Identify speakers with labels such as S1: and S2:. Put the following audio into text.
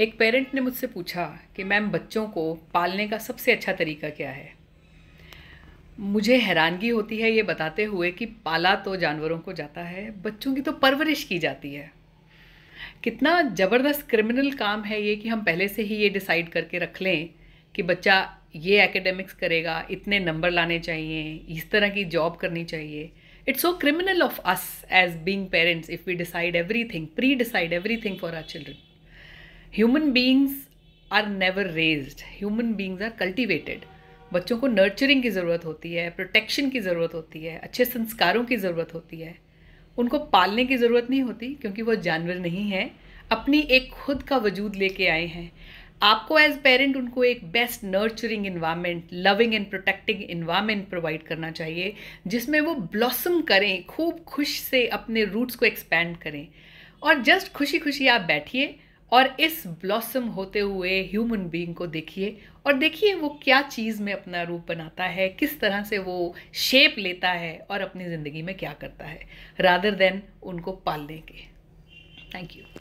S1: एक पेरेंट ने मुझसे पूछा कि मैम बच्चों को पालने का सबसे अच्छा तरीका क्या है मुझे हैरानगी होती है ये बताते हुए कि पाला तो जानवरों को जाता है बच्चों की तो परवरिश की जाती है कितना ज़बरदस्त क्रिमिनल काम है ये कि हम पहले से ही ये डिसाइड करके रख लें कि बच्चा ये एकेडमिक्स करेगा इतने नंबर लाने चाहिए इस तरह की जॉब करनी चाहिए it's so criminal of us as being parents if we decide everything pre decide everything for our children human beings are never raised human beings are cultivated बच्चों को nurturing की ज़रूरत होती है protection की ज़रूरत होती है अच्छे संस्कारों की ज़रूरत होती है उनको पालने की ज़रूरत नहीं होती क्योंकि वो जानवर नहीं है अपनी एक खुद का वजूद लेके आए हैं आपको एज पेरेंट उनको एक best nurturing environment loving and protecting environment provide करना चाहिए जिसमें वो ब्लॉसम करें खूब खुश से अपने रूट्स को एक्सपैंड करें और जस्ट खुशी खुशी आप बैठिए और इस ब्लॉसम होते हुए ह्यूमन बीइंग को देखिए और देखिए वो क्या चीज़ में अपना रूप बनाता है किस तरह से वो शेप लेता है और अपनी ज़िंदगी में क्या करता है रादर देन उनको पालने के थैंक यू